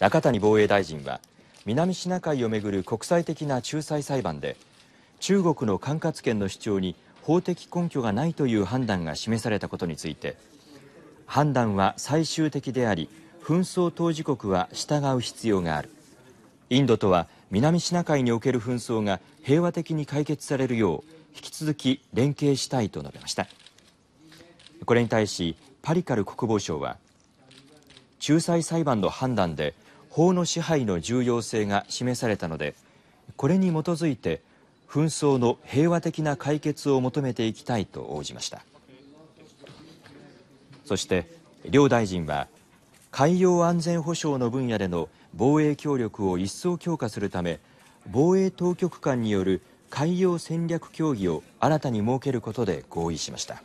中谷防衛大臣は南シナ海をめぐる国際的な仲裁裁判で中国の管轄権の主張に法的根拠がないという判断が示されたことについて判断は最終的であり紛争当事国は従う必要があるインドとは南シナ海における紛争が平和的に解決されるよう引き続き連携したいと述べましたこれに対しパリカル国防省は仲裁裁判の判断で法の支配の重要性が示されたのでこれに基づいて紛争の平和的な解決を求めていきたいと応じましたそして両大臣は海洋安全保障の分野での防衛協力を一層強化するため防衛当局間による海洋戦略協議を新たに設けることで合意しました